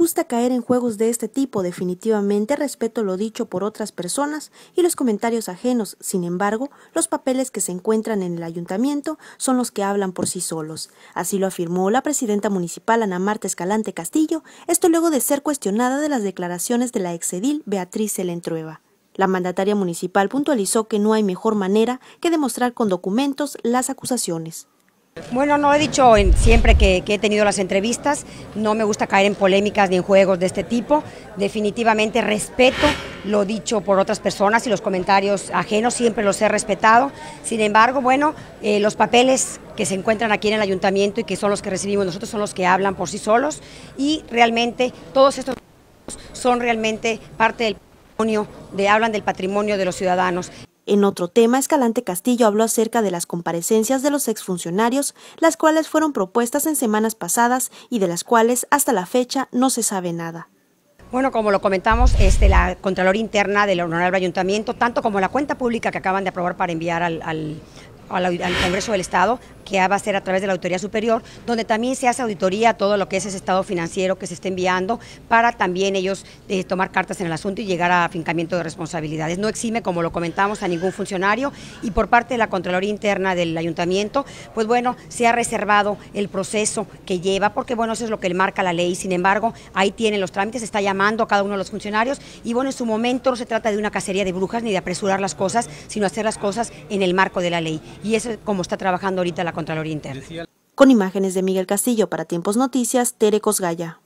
gusta caer en juegos de este tipo, definitivamente respeto lo dicho por otras personas y los comentarios ajenos, sin embargo, los papeles que se encuentran en el ayuntamiento son los que hablan por sí solos. Así lo afirmó la presidenta municipal Ana Marta Escalante Castillo, esto luego de ser cuestionada de las declaraciones de la exedil Beatriz Elentrueva. La mandataria municipal puntualizó que no hay mejor manera que demostrar con documentos las acusaciones. Bueno, no he dicho en, siempre que, he tenido las entrevistas, no me gusta caer en polémicas ni en juegos de este tipo. Definitivamente respeto lo dicho por otras personas y los comentarios ajenos siempre los he respetado. Sin embargo, bueno, eh, los papeles que se encuentran aquí en el ayuntamiento y que son los que recibimos nosotros son los que hablan por sí solos y realmente todos estos son realmente parte del patrimonio, de, hablan del patrimonio de los ciudadanos. En otro tema, Escalante Castillo habló acerca de las comparecencias de los exfuncionarios, las cuales fueron propuestas en semanas pasadas y de las cuales hasta la fecha no se sabe nada. Bueno, como lo comentamos, este, la Contralor Interna del Honorable Ayuntamiento, tanto como la cuenta pública que acaban de aprobar para enviar al, al, Congreso del Estado, que va a ser a través de la Auditoría Superior, donde también se hace auditoría a todo lo que es ese estado financiero que se está enviando para también ellos eh, tomar cartas en el asunto y llegar a afincamiento de responsabilidades. No exime, como lo comentamos, a ningún funcionario y por parte de la Contraloría Interna del Ayuntamiento, pues bueno, se ha reservado el proceso que lleva, porque bueno, eso es lo que marca la ley, sin embargo, ahí tienen los trámites, se está llamando a cada uno de los funcionarios y bueno, en su momento no se trata de una cacería de brujas ni de apresurar las cosas, sino hacer las cosas en el marco de la ley y es como está trabajando ahorita la Contraloría Interna. Con imágenes de Miguel Castillo para Tiempos Noticias, Tere Gaya.